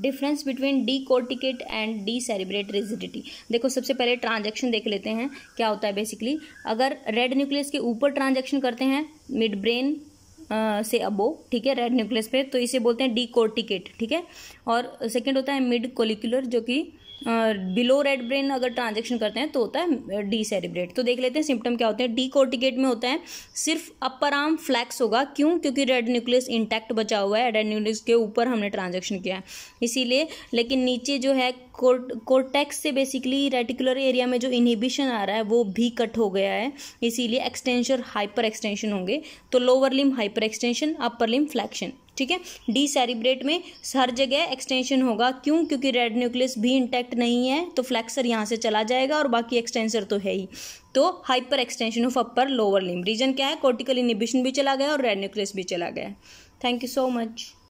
difference between decorticate and decerebrate rigidity देखो सबसे पहले ट्रांजेक्शन देख लेते हैं क्या होता है बेसिकली अगर रेड न्यूक्लियस के ऊपर ट्रांजेक्शन करते हैं मिड ब्रेन से अबो ठीक है रेड न्यूक्लियस पे तो इसे बोलते हैं डी कोर्टिकेट ठीक है और सेकेंड होता है मिड कोलिकुलर जो कि बिलो रेड ब्रेन अगर ट्रांजेक्शन करते हैं तो होता है डी सेरिब्रेट तो देख लेते हैं सिम्टम क्या होते हैं डी कोर्टिकेट में होता है सिर्फ अपर आर्म फ्लैक्स होगा क्यों क्योंकि रेड न्यूक्लियस इंटैक्ट बचा हुआ है रेड न्यूक्लियस के ऊपर हमने ट्रांजेक्शन किया है इसीलिए लेकिन नीचे जो है कोर्ट कोर्टेक्स से बेसिकली रेटिकुलर एरिया में जो इनहिबिशन आ रहा है वो भी कट हो गया है इसीलिए एक्सटेंशन हाइपर एक्सटेंशन होंगे तो lower limb hyper extension upper limb flexion ठीक है डी सेरिब्रेट में हर जगह एक्सटेंशन होगा क्यों क्योंकि रेड न्यूक्लियस भी इंटैक्ट नहीं है तो फ्लैक्सर यहाँ से चला जाएगा और बाकी एक्सटेंसर तो है ही तो hyper extension of upper lower limb reason क्या है कॉर्टिकल इनिबिशन भी चला गया और रेड न्यूक्लियस भी चला गया थैंक यू सो मच